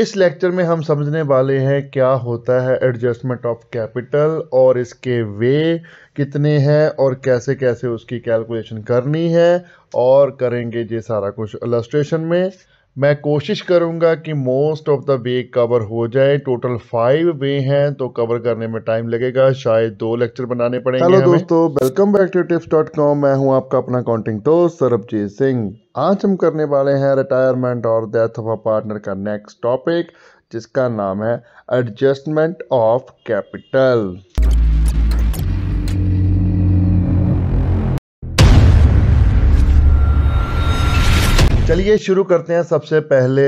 इस लेक्चर में हम समझने वाले हैं क्या होता है एडजस्टमेंट ऑफ कैपिटल और इसके वे कितने हैं और कैसे कैसे उसकी कैलकुलेशन करनी है और करेंगे ये सारा कुछ इलस्ट्रेशन में मैं कोशिश करूंगा कि most of the way cover हो जाए टोटल फाइव वे हैं तो कवर करने में टाइम लगेगा शायद दो लेक्चर बनाने पड़ेंगे हेलो दोस्तों welcome back to tips dot com मैं हूं आपका अपना अकाउंटिंग दोस्त तो सरबजीत सिंह आज हम करने वाले हैं रिटायरमेंट और डेथ ऑफ अ पार्टनर का नेक्स्ट टॉपिक जिसका नाम है एडजस्टमेंट ऑफ कैपिटल चलिए शुरू करते हैं सबसे पहले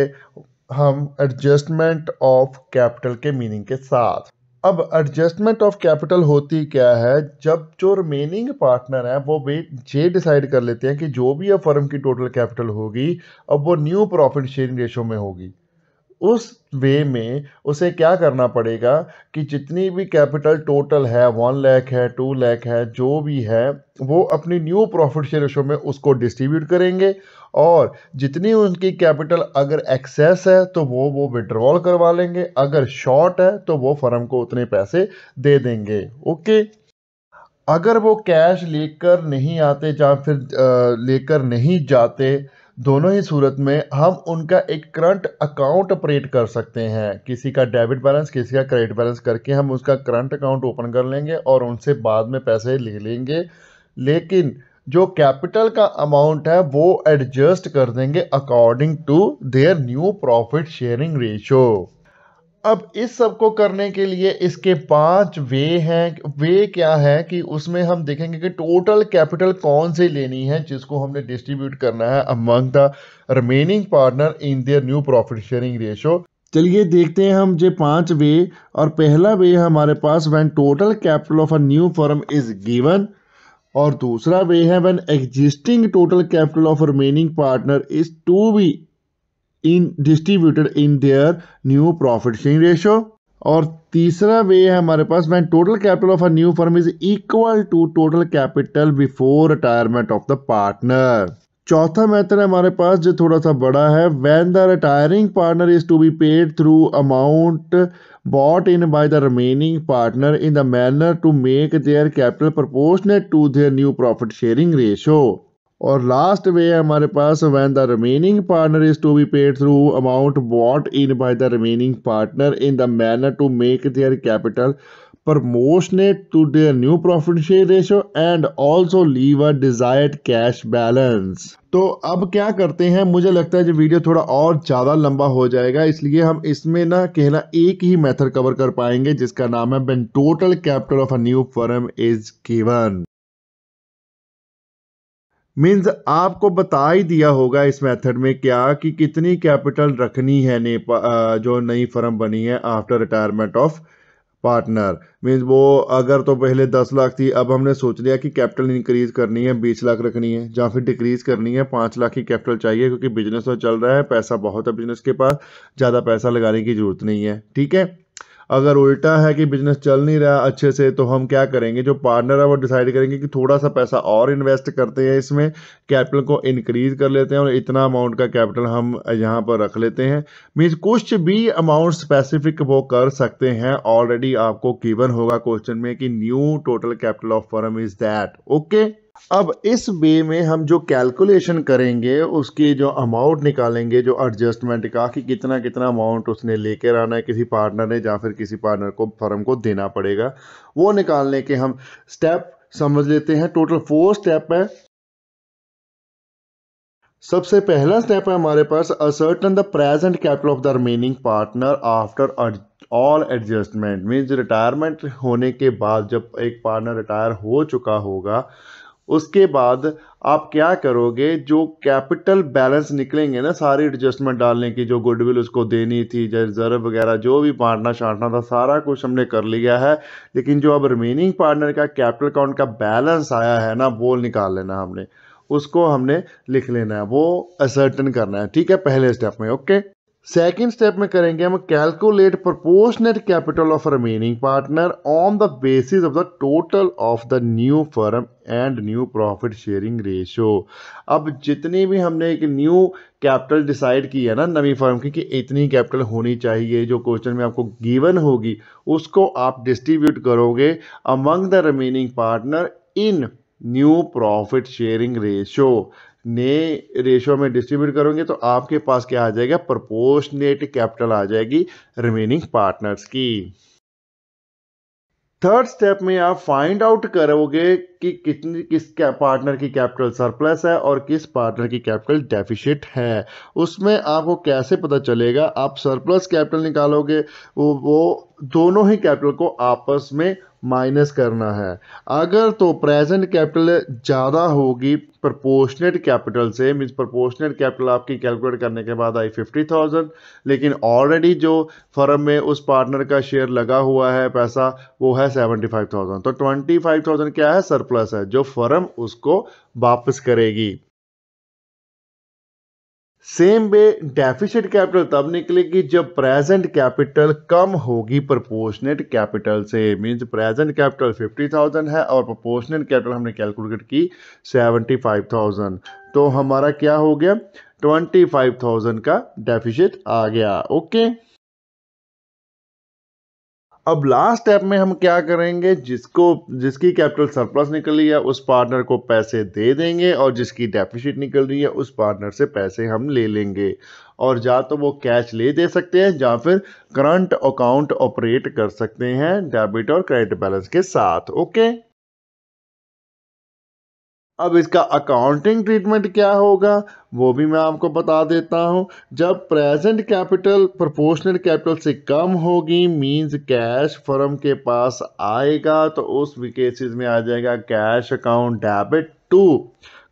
हम एडजस्टमेंट ऑफ कैपिटल के मीनिंग के साथ अब एडजस्टमेंट ऑफ कैपिटल होती क्या है जब जो रिमेनिंग पार्टनर हैं वो वे ये डिसाइड कर लेते हैं कि जो भी अब फर्म की टोटल कैपिटल होगी अब वो न्यू प्रॉफिट शेयरिंग रेशो में होगी उस वे में उसे क्या करना पड़ेगा कि जितनी भी कैपिटल टोटल है वन लैख है टू लैख है जो भी है वो अपनी न्यू प्रॉफिट शेयर रेशो में उसको डिस्ट्रीब्यूट करेंगे और जितनी उनकी कैपिटल अगर एक्सेस है तो वो वो विड्रॉल करवा लेंगे अगर शॉर्ट है तो वो फर्म को उतने पैसे दे देंगे ओके अगर वो कैश लेकर नहीं आते या फिर लेकर नहीं जाते दोनों ही सूरत में हम उनका एक करंट अकाउंट ऑपरेट कर सकते हैं किसी का डेबिट बैलेंस किसी का क्रेडिट बैलेंस करके हम उसका करंट अकाउंट ओपन कर लेंगे और उनसे बाद में पैसे ले लेंगे लेकिन जो कैपिटल का अमाउंट है वो एडजस्ट कर देंगे according to their new profit sharing ratio अब इस सब को करने के लिए इसके पांच वे हैं वे क्या है कि उसमें हम देखेंगे कि टोटल कैपिटल कौन सी लेनी है जिसको हमने डिस्ट्रीब्यूट करना है among the remaining partner in their new profit sharing ratio चलिए देखते हैं हम जो पांच वे और पहला वे हमारे पास when total capital of a new firm is given और दूसरा वे है when existing total capital of remaining partner is to be in distributed in their new profit sharing ratio और तीसरा वे है हमारे पास when total capital of a new firm is equal to total capital before retirement of the partner चौथा method है हमारे पास जो थोड़ा सा बड़ा है when the retiring partner is to be paid through amount bought in by the remaining partner in the manner to make their capital proportionate to their new profit sharing ratio और last way है हमारे पास when the remaining partner is to be paid through amount what in by the remaining partner in the manner to make their capital proportionate to their new profit share ratio and also leave a desired cash balance तो अब क्या करते हैं मुझे लगता है जो video थोड़ा और ज़्यादा लंबा हो जाएगा इसलिए हम इसमें ना कहना एक ही मेथड कवर कर पाएंगे जिसका नाम है when total capital of a new firm is given means आपको बता ही दिया होगा इस मेथड में क्या कि कितनी कैपिटल रखनी है नेपा जो नई फर्म बनी है after retirement of partner means वो अगर तो पहले दस लाख थी अब हमने सोच लिया कि कैपिटल इंक्रीज करनी है बीस लाख रखनी है या फिर डिक्रीज करनी है पाँच लाख की कैपिटल चाहिए क्योंकि बिजनेस तो चल रहा है पैसा बहुत है बिजनेस के पास ज़्यादा पैसा लगाने की जरूरत नहीं है ठीक है अगर उल्टा है कि बिजनेस चल नहीं रहा अच्छे से तो हम क्या करेंगे जो पार्टनर है वो डिसाइड करेंगे कि थोड़ा सा पैसा और इन्वेस्ट करते हैं इसमें कैपिटल को इंक्रीज कर लेते हैं और इतना अमाउंट का कैपिटल हम यहाँ पर रख लेते हैं मीन्स कुछ भी अमाउंट स्पेसिफिक वो कर सकते हैं ऑलरेडी आपको गिवन होगा क्वेश्चन में कि new total capital of firm is that okay अब इस वे में हम जो कैलकुलेशन करेंगे उसकी जो अमाउंट निकालेंगे जो एडजस्टमेंट का कि कितना कितना अमाउंट उसने लेकर आना है किसी पार्टनर ने या फिर किसी पार्टनर को फर्म को देना पड़ेगा वो निकालने के हम स्टेप समझ लेते हैं टोटल फोर स्टेप है सबसे पहला स्टेप है हमारे पास ascertain the present capital of the remaining partner after all adjustment means retirement होने के बाद जब एक पार्टनर रिटायर हो चुका होगा उसके बाद आप क्या करोगे जो कैपिटल बैलेंस निकलेंगे ना सारे एडजस्टमेंट डालने की जो गुडविल उसको देनी थी रिजर्व वगैरह जो भी बांटना छांटना था सारा कुछ हमने कर लिया है लेकिन जो अब रिमेनिंग पार्टनर का कैपिटल अकाउंट का बैलेंस आया है ना वो निकाल लेना हमने उसको हमने लिख लेना है वो असर्टन करना है ठीक है पहले स्टेप में ओके सेकेंड स्टेप में करेंगे हम calculate proportionate capital of remaining partner on the basis of the total of the new firm and new profit sharing ratio अब जितनी भी हमने एक न्यू कैपिटल डिसाइड की है ना नवी फर्म की कि इतनी कैपिटल होनी चाहिए जो क्वेश्चन में आपको गिवन होगी उसको आप डिस्ट्रीब्यूट करोगे among the remaining partner in new profit sharing ratio नए रेशो में डिस्ट्रीब्यूट करोगे तो आपके पास क्या आ जाएगा प्रपोर्शनेट कैपिटल आ जाएगी रिमेनिंग पार्टनर्स की थर्ड स्टेप में आप फाइंड आउट करोगे कि कितनी किस पार्टनर की कैपिटल सरप्लस है और किस पार्टनर की कैपिटल डेफिशिट है उसमें आपको कैसे पता चलेगा आप सरप्लस कैपिटल निकालोगे वो, वो दोनों ही कैपिटल को आपस में माइनस करना है अगर तो प्रेजेंट कैपिटल ज़्यादा होगी प्रोपोर्शनेट कैपिटल से मीन्स प्रोपोर्शनेट कैपिटल आपकी कैलकुलेट करने के बाद आई फिफ्टी थाउजेंड लेकिन ऑलरेडी जो फर्म में उस पार्टनर का शेयर लगा हुआ है पैसा वो है सेवेंटी फाइव थाउजेंड तो ट्वेंटी फाइव थाउजेंड क्या है सरप्लस है जो फर्म उसको वापस करेगी सेम वे डेफिशिट कैपिटल तब निकलेगी जब प्रेजेंट कैपिटल कम होगी प्रोपोर्शनेट कैपिटल से मींस प्रेजेंट कैपिटल 50,000 है और प्रोपोर्शनेट कैपिटल हमने कैलकुलेट की 75,000 तो हमारा क्या हो गया 25,000 का डेफिशिट आ गया ओके okay? अब लास्ट स्टेप में हम क्या करेंगे जिसको जिसकी कैपिटल सरप्लस निकल रही है उस पार्टनर को पैसे दे देंगे और जिसकी डेफिशिट निकल रही है उस पार्टनर से पैसे हम ले लेंगे और या तो वो कैश ले दे सकते हैं या फिर करंट अकाउंट ऑपरेट कर सकते हैं डेबिट और क्रेडिट बैलेंस के साथ ओके अब इसका अकाउंटिंग ट्रीटमेंट क्या होगा वो भी मैं आपको बता देता हूँ जब प्रेजेंट कैपिटल प्रोपोर्शनल कैपिटल से कम होगी मींस कैश फर्म के पास आएगा तो उस केसेस में आ जाएगा cash account debit to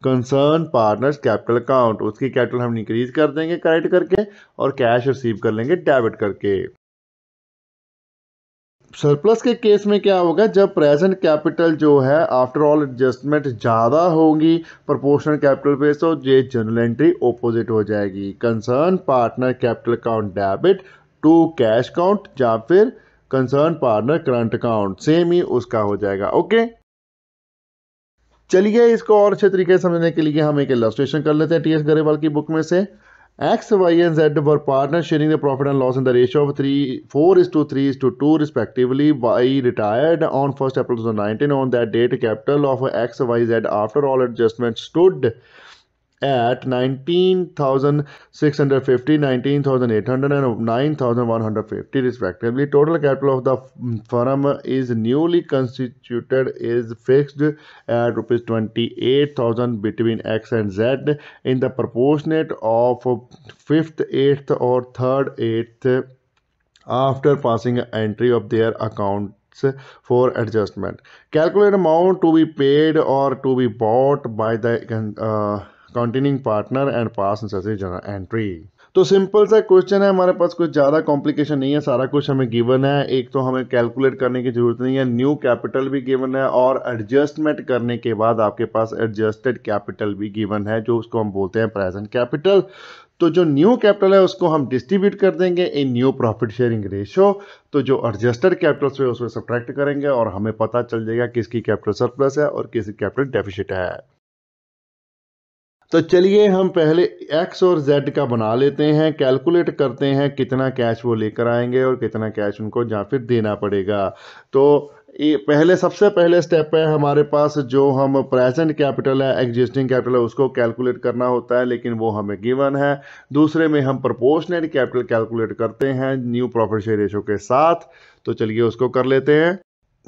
concern partners capital account उसकी कैपिटल हम इंक्रीज कर देंगे करेक्ट करके और कैश रिसीव कर लेंगे डेबिट करके सरप्लस के केस में क्या होगा जब प्रेजेंट कैपिटल जो है आफ्टर ऑल एडजस्टमेंट ज़्यादा होगी प्रोपोर्शनल कैपिटल पे तो ये जनरल एंट्री ओपोजिट हो जाएगी concern partner capital account debit to cash account या फिर concern partner current account same ही उसका हो जाएगा ओके चलिए इसको और अच्छे तरीके से समझने के लिए हम एक इलस्ट्रेशन कर लेते हैं टी एस गरेवाल की बुक में से X, Y and Z were partners sharing the profit and loss in the ratio of 3, 4 is to 3 is to 2 respectively. Y retired on 1st April 2019. On that date, capital of X, Y, Z after all adjustments stood at 19,650, 19,800 and 9,150 respectively. Total capital of the firm is newly constituted is fixed at rupees 28,000 between X and Z in the proportionate of 5th, 8th or 3rd, 8th after passing entry of their account for adjustment. Calculate amount to be paid or to be bought by the uh, continuing partner and pass necessary journal entry तो simple सा question है हमारे पास कुछ ज़्यादा complication नहीं है सारा कुछ हमें गिवन है एक तो हमें कैलकुलेट करने की जरूरत नहीं है न्यू कैपिटल भी गिवन है और एडजस्टमेंट करने के बाद आपके पास एडजस्टेड कैपिटल भी गिवन है जो उसको हम बोलते हैं प्रेजेंट कैपिटल तो जो न्यू कैपिटल है उसको हम डिस्ट्रीब्यूट कर देंगे in new profit sharing ratio तो जो एडजस्टेड कैपिटल है उसमें सब्ट्रैक्ट करेंगे और हमें पता चल जाएगा किसकी कैपिटल सरप्लस है और किसकी कैपिटल डेफिशिट है तो चलिए हम पहले एक्स और जेड का बना लेते हैं कैलकुलेट करते हैं कितना कैश वो लेकर आएंगे और कितना कैश उनको या फिर देना पड़ेगा तो ये पहले सबसे पहले स्टेप है हमारे पास जो हम प्रेजेंट कैपिटल है एग्जिस्टिंग कैपिटल है उसको कैलकुलेट करना होता है लेकिन वो हमें गिवन है दूसरे में हम प्रोपोर्शनल कैपिटल कैलकुलेट करते हैं न्यू प्रॉफिट शेयर रेशो के साथ तो चलिए उसको कर लेते हैं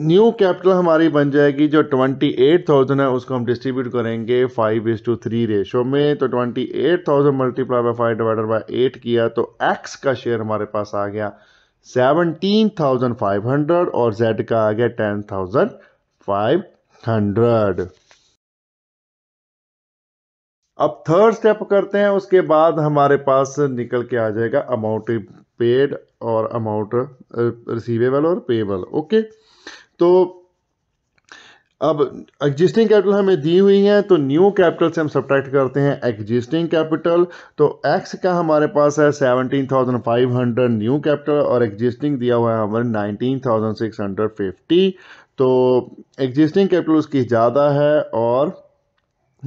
न्यू कैपिटल हमारी बन जाएगी जो ट्वेंटी एट थाउजेंड है उसको हम डिस्ट्रीब्यूट करेंगे five is to three ratio में तो twenty eight thousand multiply by five divided by eight किया तो एक्स का शेयर हमारे पास आ गया सेवनटीन थाउजेंड फाइव हंड्रेड और जेड का आ गया टेन थाउजेंड फाइव हंड्रेड अब थर्ड स्टेप करते हैं उसके बाद हमारे पास निकल के आ जाएगा अमाउंट पेड और अमाउंट रिसीवेबल और पेबल ओके okay? तो अब एग्जिस्टिंग कैपिटल हमें दी हुई है तो न्यू कैपिटल से हम सब्ट्रैक्ट करते हैं एग्जिस्टिंग कैपिटल तो एक्स का हमारे पास है seventeen thousand five hundred new capital और एग्जिस्टिंग दिया हुआ है हमारे nineteen thousand six hundred fifty तो एग्जिस्टिंग कैपिटल उसकी ज़्यादा है और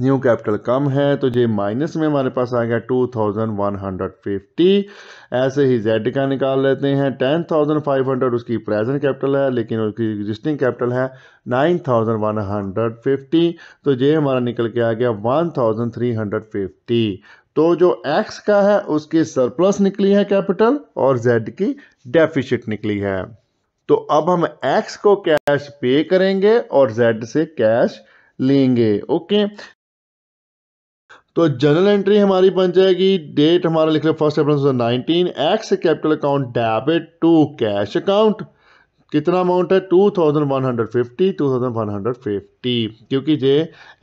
न्यू कैपिटल कम है तो ये माइनस में हमारे पास गया two thousand one hundred fifty ऐसे ही जेड का निकाल लेते हैं टेन थाउजेंड फाइव हंड्रेड उसकी प्रेजेंट कैपिटल है लेकिन उसकी एग्जिस्टिंग कैपिटल है nine thousand one hundred fifty तो ये हमारा निकल के आ गया one thousand three hundred fifty तो जो एक्स का है उसकी सरप्लस निकली है कैपिटल और जेड की डेफिशिट निकली है तो अब हम एक्स को कैश पे करेंगे और जेड से कैश लेंगे ओके तो जनरल एंट्री हमारी बन जाएगी डेट हमारा लिख लो फर्स्ट अप्रैल दो nineteen X capital account debit to cash account कितना अमाउंट है two thousand one hundred fifty two thousand one hundred fifty क्योंकि जे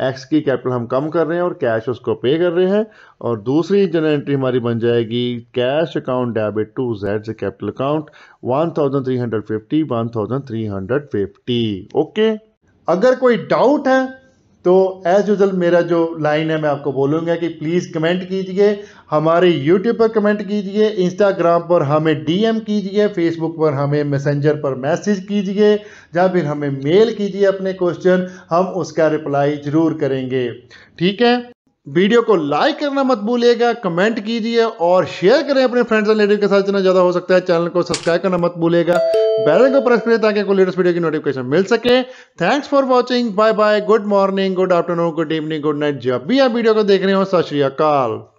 एक्स की कैपिटल हम कम कर रहे हैं और कैश उसको पे कर रहे हैं और दूसरी जनरल एंट्री हमारी बन जाएगी cash account debit to Z से capital account one thousand three hundred fifty one thousand three hundred fifty okay अगर कोई डाउट है तो एज़ यूजल मेरा जो लाइन है मैं आपको बोलूँगा कि प्लीज़ कमेंट कीजिए हमारे यूट्यूब पर कमेंट कीजिए इंस्टाग्राम पर हमें डीएम कीजिए फेसबुक पर हमें मैसेंजर पर मैसेज कीजिए या फिर हमें मेल कीजिए अपने क्वेश्चन हम उसका रिप्लाई ज़रूर करेंगे ठीक है वीडियो को लाइक करना मत भूलिएगा कमेंट कीजिए और शेयर करें अपने फ्रेंड्स एंड रिलेटिव के साथ जितना ज़्यादा हो सकता है चैनल को सब्सक्राइब करना मत भूलिएगा बेल को प्रेस करें ताकि कोई लेटेस्ट वीडियो की नोटिफिकेशन मिल सके thanks for watching bye bye good morning good afternoon good evening good night जब भी आप वीडियो को देख रहे हो सत श्रीकाल